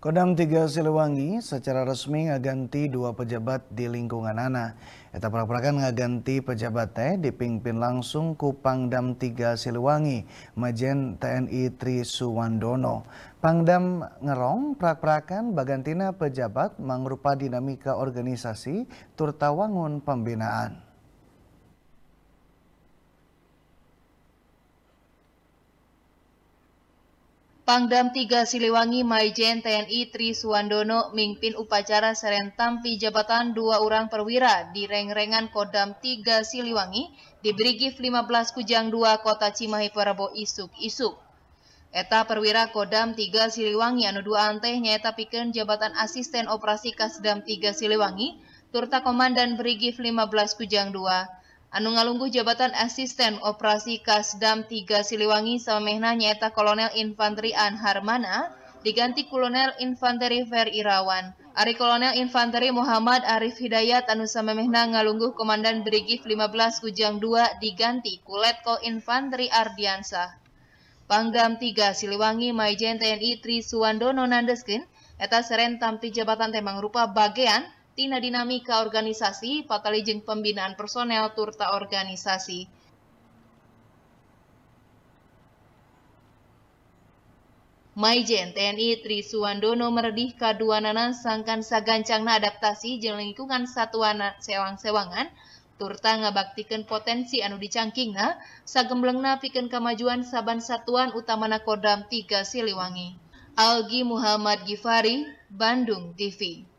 Kodam 3 Siliwangi secara resmi ngaganti dua pejabat di lingkungan ANA. Eta peraprakan ngaganti pejabat teh dipimpin langsung ku Pangdam 3 Siliwangi, Majen TNI Tri Suwandono. Pangdam ngerong prak-prakan bagantina pejabat mangrupa dinamika organisasi wangun pembinaan. Pangdam 3 Siliwangi Maijen TNI Tri Suwandono mimpin upacara serentampi jabatan dua orang perwira di reng-rengan Kodam 3 Siliwangi di Brigif 15 Kujang 2 Kota Cimahi Parabo isuk-isuk. Eta perwira Kodam 3 Siliwangi anu dua anteh nyaeta pikeun jabatan asisten operasi Kasdam 3 Siliwangi turta komandan Brigif 15 Kujang 2 Anu ngalungguh jabatan asisten operasi Kasdam 3 Siliwangi Samehna nyaeta Kolonel Infanteri Anharmana diganti Kolonel Infanteri Fer Irawan. Ari Kolonel Infanteri Muhammad Arif Hidayat anu samemehna ngalungguh Komandan Brigif 15 Kujang 2 diganti Kuletko Infanteri Ardiansah. Panggam 3 Siliwangi Maijen TNI Tri Suwandono Nandeskin eta serentam ti jabatan temang rupa bagian Tina Dinamika Organisasi, Patalijeng Pembinaan Personel Turta Organisasi. Maijen TNI Tri Suwandono meredih kaduananan sangkan sagancangna adaptasi jeung lingkungan satuan sewang-sewangan turta ngabaktikan potensi anu dicangkingna sagemblengna pikeun kemajuan saban satuan utamana Kodam 3 Siliwangi. Algi Muhammad Gifari, Bandung TV.